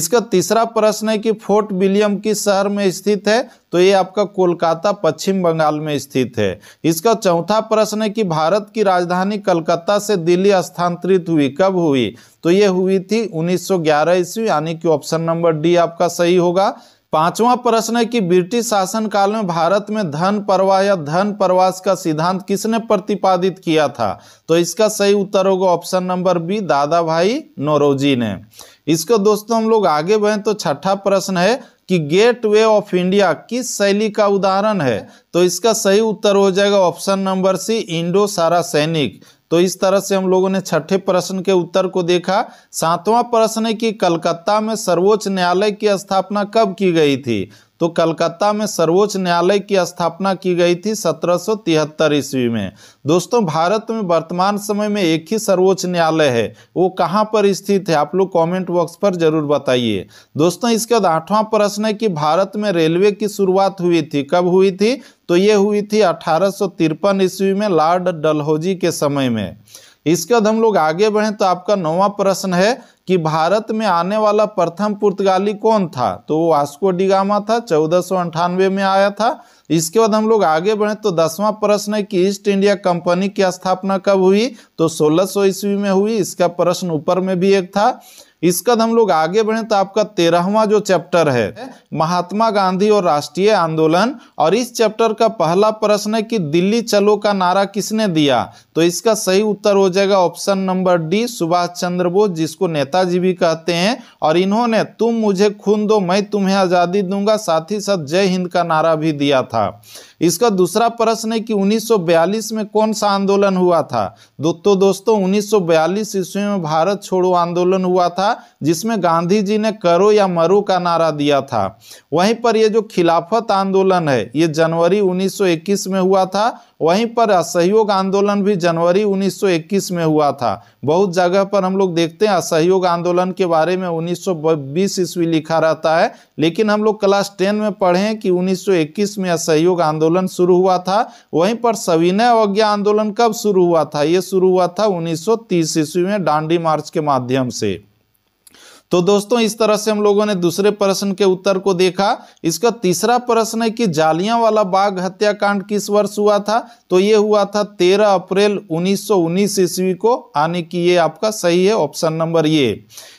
इसका तीसरा प्रश्न है कि फोर्ट विलियम किस शहर में स्थित है तो ये आपका कोलकाता पश्चिम बंगाल में स्थित है इसका चौथा प्रश्न है कि भारत की राजधानी कलकत्ता से दिल्ली स्थानांतरित हुई कब हुई तो ये हुई थी 1911 ईस्वी यानी कि ऑप्शन नंबर डी आपका सही होगा पांचवा प्रश्न है कि ब्रिटिश शासन काल में भारत में धन प्रवाह या धन प्रवास का सिद्धांत किसने प्रतिपादित किया था तो इसका सही उत्तर होगा ऑप्शन नंबर बी दादा भाई नोरोजी ने इसको दोस्तों हम लोग आगे बढ़े तो छठा प्रश्न है कि गेटवे ऑफ इंडिया किस शैली का उदाहरण है तो इसका सही उत्तर हो जाएगा ऑप्शन नंबर सी इंडो सारा सैनिक तो इस तरह से हम लोगों ने छठे प्रश्न के उत्तर को देखा सातवां प्रश्न है कि कलकत्ता में सर्वोच्च न्यायालय की स्थापना कब की गई थी तो कलकत्ता में सर्वोच्च न्यायालय की स्थापना की गई थी 1773 ईस्वी में दोस्तों भारत में वर्तमान समय में एक ही सर्वोच्च न्यायालय है वो कहाँ पर स्थित है आप लोग कमेंट बॉक्स पर जरूर बताइए दोस्तों इसके बाद आठवां प्रश्न है कि भारत में रेलवे की शुरुआत हुई थी कब हुई थी तो ये हुई थी अठारह ईस्वी में लॉर्ड डलहौजी के समय में इसके बाद हम लोग आगे बढ़ें तो आपका नौवा प्रश्न है कि भारत में आने वाला प्रथम पुर्तगाली कौन था तो वो वास्को डिगामा था चौदह में आया था इसके बाद हम लोग आगे बढ़े तो दसवां प्रश्न है कि ईस्ट इंडिया कंपनी की स्थापना कब हुई तो सोलह ईस्वी में हुई इसका प्रश्न ऊपर में भी एक था इसका हम लोग आगे बढ़े तो आपका तेरहवा जो चैप्टर है महात्मा गांधी और राष्ट्रीय आंदोलन और इस चैप्टर का पहला प्रश्न है कि दिल्ली चलो का नारा किसने दिया तो इसका सही उत्तर हो जाएगा option number D Subhash Chandra Bose जिसको नेताजी भी कहते हैं और इन्होंने तुम मुझे खून दो मैं तुम्हें आज़ादी दूंगा साथ ही साथ जय हिंद का नारा भी दिया था इसका दूसरा प्रश्न है कि 1942 में कौन सा आंदोलन हुआ था दो तो दोस्तों 1942 ईस्वी में भारत छोड़ो आंदोलन हुआ था जिसमें गांधी जी ने करो या मरो का नारा दिया था वहीं पर यह जो खिलाफत आंदोलन है ये जनवरी 1921 में हुआ था वहीं पर असहयोग आंदोलन भी जनवरी 1921 में हुआ था बहुत जगह पर हम लोग देखते हैं असहयोग आंदोलन के बारे में 1920 ईस्वी लिखा रहता है लेकिन हम लोग क्लास टेन में पढ़े कि 1921 में असहयोग आंदोलन आंदोलन शुरू हुआ था वहीं पर सविनय अवज्ञा आंदोलन कब शुरू हुआ था ये शुरू हुआ था 1930 सौ ईस्वी में डांडी मार्च के माध्यम से तो दोस्तों इस तरह से हम लोगों ने दूसरे प्रश्न के उत्तर को देखा इसका तीसरा प्रश्न है कि जालिया वाला बाग हत्याकांड किस वर्ष हुआ था तो ये हुआ था 13 अप्रैल 1919 ईस्वी को यानी कि ये आपका सही है ऑप्शन नंबर ये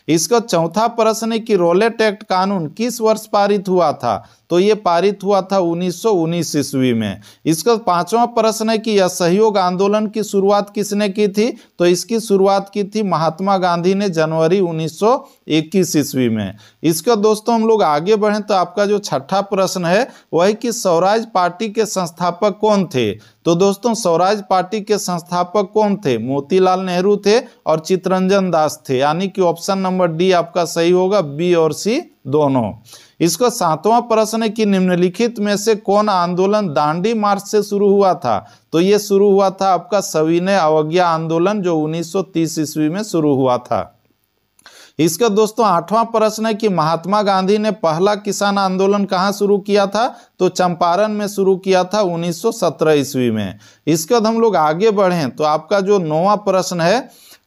इसका चौथा प्रश्न है कि रोलेट एक्ट कानून किस वर्ष पारित हुआ था तो ये पारित हुआ था 1919 ईस्वी में इसका पांचवा प्रश्न है कि यह सहयोग आंदोलन की शुरुआत किसने की थी तो इसकी शुरुआत की थी महात्मा गांधी ने जनवरी 1921 ईस्वी में इसका दोस्तों हम लोग आगे बढ़ें तो आपका जो छठा प्रश्न है वह कि स्वराज पार्टी के संस्थापक कौन थे तो दोस्तों स्वराज पार्टी के संस्थापक कौन थे मोतीलाल नेहरू थे और चित्रंजन दास थे यानी कि ऑप्शन नंबर डी आपका सही होगा बी और सी दोनों इसको सातवां प्रश्न है कि निम्नलिखित में से कौन आंदोलन दांडी मार्च से शुरू हुआ था तो ये शुरू हुआ था आपका सविनय अवज्ञा आंदोलन जो 1930 ईस्वी में शुरू हुआ था इसका दोस्तों आठवां प्रश्न है कि महात्मा गांधी ने पहला किसान आंदोलन कहाँ शुरू किया था तो चंपारण में शुरू किया था 1917 ईस्वी में इसके बाद हम लोग आगे बढ़े तो आपका जो नौवा प्रश्न है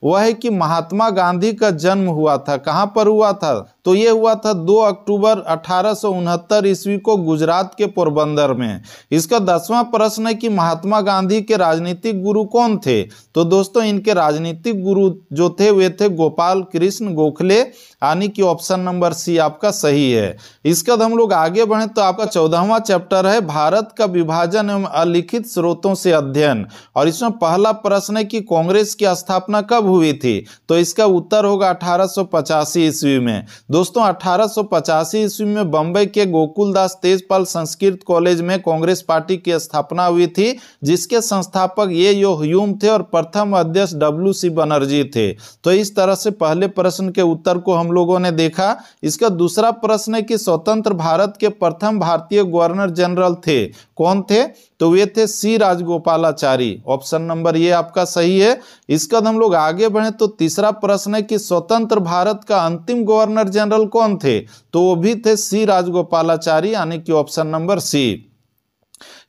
वह है कि महात्मा गांधी का जन्म हुआ था कहाँ पर हुआ था तो ये हुआ था 2 अक्टूबर अठारह ईस्वी को गुजरात के पोरबंदर में इसका दसवां प्रश्न है कि महात्मा गांधी के राजनीतिक गुरु कौन थे तो दोस्तों इनके राजनीतिक गुरु जो थे वे थे गोपाल कृष्ण गोखले यानी कि ऑप्शन नंबर सी आपका सही है इसका हम लोग आगे बढ़े तो आपका चौदहवा चैप्टर है भारत का विभाजन एवं अलिखित स्रोतों से अध्ययन और इसमें पहला प्रश्न है कि कांग्रेस की स्थापना कब हुई थी तो इसका उत्तर होगा अठारह ईस्वी में दोस्तों अठारह ईस्वी में बम्बई के गोकुलदास तेजपाल संस्कृत कॉलेज में कांग्रेस पार्टी की स्थापना हुई थी जिसके संस्थापक ये यो ह्यूम थे और प्रथम अध्यक्ष डब्ल्यू सी बनर्जी थे तो इस तरह से पहले प्रश्न के उत्तर को हम लोगों ने देखा इसका दूसरा प्रश्न है कि स्वतंत्र भारत के प्रथम भारतीय गवर्नर जनरल थे कौन थे तो वे थे सी राजगोपालाचारी ऑप्शन नंबर ये आपका सही है इसके बाद हम लोग आगे बढ़े तो तीसरा प्रश्न है कि स्वतंत्र भारत का अंतिम गवर्नर जनरल कौन थे तो वो भी थे सी राजगोपालाचारी यानी कि ऑप्शन नंबर सी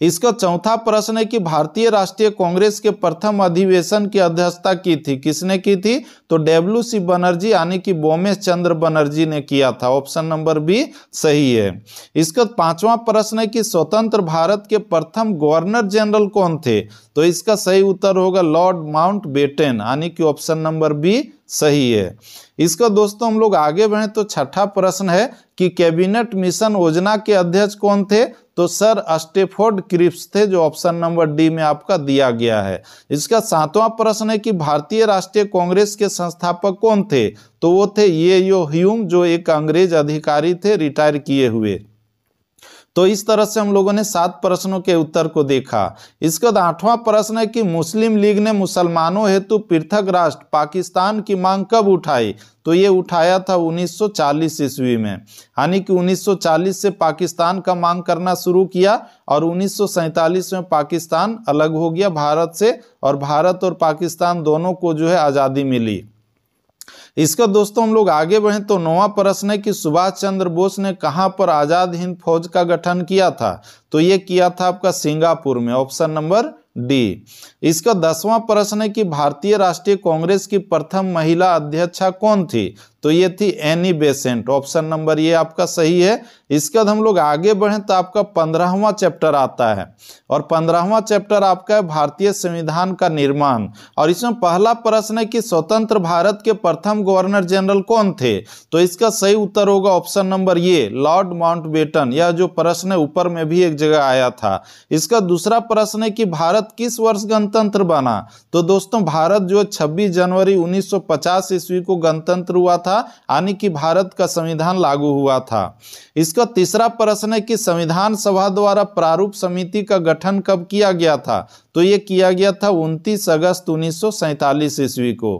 इसका चौथा प्रश्न है कि भारतीय राष्ट्रीय कांग्रेस के प्रथम अधिवेशन की अध्यक्षता की थी किसने की थी तो डब्ल्यू सी बनर्जी यानी कि बोमेश चंद्र बनर्जी ने किया था ऑप्शन नंबर बी सही है इसका पांचवा प्रश्न है कि स्वतंत्र भारत के प्रथम गवर्नर जनरल कौन थे तो इसका सही उत्तर होगा लॉर्ड माउंट बेटेन यानी कि ऑप्शन नंबर बी सही है इसका दोस्तों हम लोग आगे बढ़े तो छठा प्रश्न है कि कैबिनेट मिशन योजना के अध्यक्ष कौन थे तो सर स्टेफोर्ड क्रिप्स थे जो ऑप्शन नंबर डी में आपका दिया गया है इसका सातवां प्रश्न है कि भारतीय राष्ट्रीय कांग्रेस के संस्थापक कौन थे तो वो थे ये यो ह्यूम जो एक अंग्रेज अधिकारी थे रिटायर किए हुए तो इस तरह से हम लोगों ने सात प्रश्नों के उत्तर को देखा इसके बाद आठवां प्रश्न है कि मुस्लिम लीग ने मुसलमानों हेतु पृथक राष्ट्र पाकिस्तान की मांग कब उठाई तो ये उठाया था 1940 ईस्वी में यानी कि 1940 से पाकिस्तान का मांग करना शुरू किया और उन्नीस में पाकिस्तान अलग हो गया भारत से और भारत और पाकिस्तान दोनों को जो है आज़ादी मिली इसका दोस्तों हम लोग आगे बढ़े तो नौवा प्रश्न है कि सुभाष चंद्र बोस ने कहां पर आज़ाद हिंद फौज का गठन किया था तो ये किया था आपका सिंगापुर में ऑप्शन नंबर डी इसका दसवां प्रश्न है कि भारतीय राष्ट्रीय कांग्रेस की प्रथम महिला अध्यक्षा कौन थी तो ये थी एनी बेसेंट ऑप्शन नंबर ये आपका सही है इसके बाद हम लोग आगे बढ़ें तो आपका पंद्रहवा चैप्टर आता है और पंद्रहवा चैप्टर आपका है भारतीय संविधान का निर्माण और इसमें पहला प्रश्न है कि स्वतंत्र भारत के प्रथम गवर्नर जनरल कौन थे तो इसका सही उत्तर होगा ऑप्शन नंबर ये लॉर्ड बेटन यह जो प्रश्न है ऊपर में भी एक जगह आया था इसका दूसरा प्रश्न है कि भारत किस वर्ष गणतंत्र बना तो दोस्तों भारत जो छब्बीस जनवरी उन्नीस ईस्वी को गणतंत्र हुआ था यानी कि भारत का संविधान लागू हुआ था इसका इसका तीसरा प्रश्न है कि संविधान सभा द्वारा प्रारूप समिति का गठन कब किया गया था तो यह किया गया था 29 अगस्त उन्नीस ईस्वी को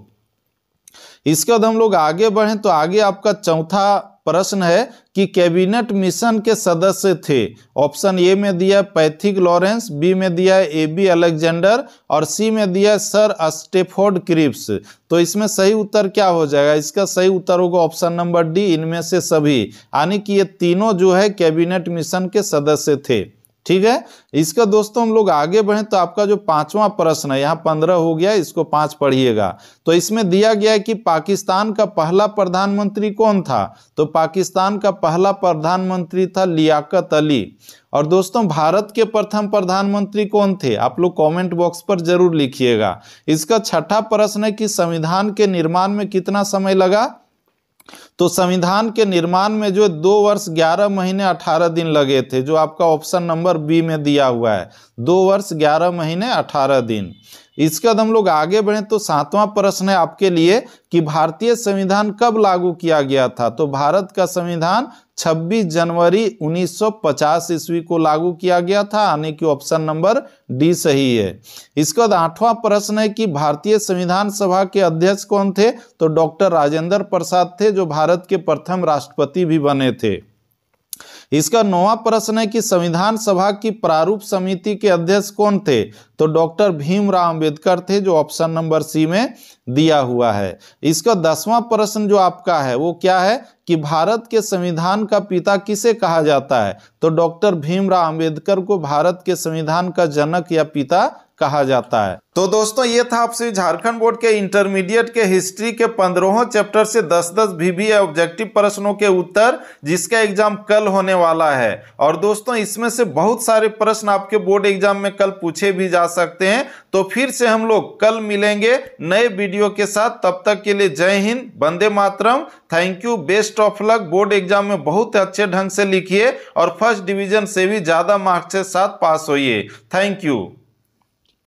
इसके बाद हम लोग आगे बढ़ें तो आगे आपका चौथा प्रश्न है कि कैबिनेट मिशन के सदस्य थे ऑप्शन ए में दिया पैथिक लॉरेंस बी में दिया ए बी अलेक्जेंडर और सी में दिया सर स्टेफोर्ड क्रिप्स तो इसमें सही उत्तर क्या हो जाएगा इसका सही उत्तर होगा ऑप्शन नंबर डी इनमें से सभी यानी कि ये तीनों जो है कैबिनेट मिशन के सदस्य थे ठीक है इसका दोस्तों हम लोग आगे बढ़े तो आपका जो पांचवा प्रश्न है यहाँ पंद्रह हो गया इसको पांच पढ़िएगा तो इसमें दिया गया है कि पाकिस्तान का पहला प्रधानमंत्री कौन था तो पाकिस्तान का पहला प्रधानमंत्री था लियाकत अली और दोस्तों भारत के प्रथम प्रधानमंत्री कौन थे आप लोग कमेंट बॉक्स पर जरूर लिखिएगा इसका छठा प्रश्न है कि संविधान के निर्माण में कितना समय लगा तो संविधान के निर्माण में जो दो वर्ष ग्यारह महीने अठारह दिन लगे थे जो आपका ऑप्शन नंबर बी में दिया हुआ है दो वर्ष ग्यारह महीने अठारह दिन इसके बाद हम लोग आगे बढ़े तो सातवां प्रश्न है आपके लिए कि भारतीय संविधान कब लागू किया गया था तो भारत का संविधान 26 जनवरी 1950 ईस्वी को लागू किया गया था यानी कि ऑप्शन नंबर डी सही है इसके बाद आठवां प्रश्न है कि भारतीय संविधान सभा के अध्यक्ष कौन थे तो डॉक्टर राजेंद्र प्रसाद थे जो भारत के प्रथम राष्ट्रपति भी बने थे इसका नौवा प्रश्न है कि संविधान सभा की प्रारूप समिति के अध्यक्ष कौन थे तो डॉक्टर भीमराव अंबेडकर थे जो ऑप्शन नंबर सी में दिया हुआ है इसका दसवां प्रश्न जो आपका है वो क्या है कि भारत के संविधान का पिता किसे कहा जाता है तो डॉक्टर भीमराव अंबेडकर को भारत के संविधान का जनक या पिता कहा जाता है तो दोस्तों ये था आपसे झारखंड बोर्ड के इंटरमीडिएट के हिस्ट्री के पंद्रहों चैप्टर से दस दस भी ऑब्जेक्टिव प्रश्नों के उत्तर जिसका एग्जाम कल होने वाला है और दोस्तों इसमें से बहुत सारे प्रश्न आपके बोर्ड एग्जाम में कल पूछे भी जा सकते हैं तो फिर से हम लोग कल मिलेंगे नए वीडियो के साथ तब तक के लिए जय हिंद वंदे मातरम thank you best of luck board exam में बहुत अच्छे ढंग से लिखिए और फर्स्ट डिवीजन से भी ज़्यादा मार्क्स के साथ पास होइए थैंक यू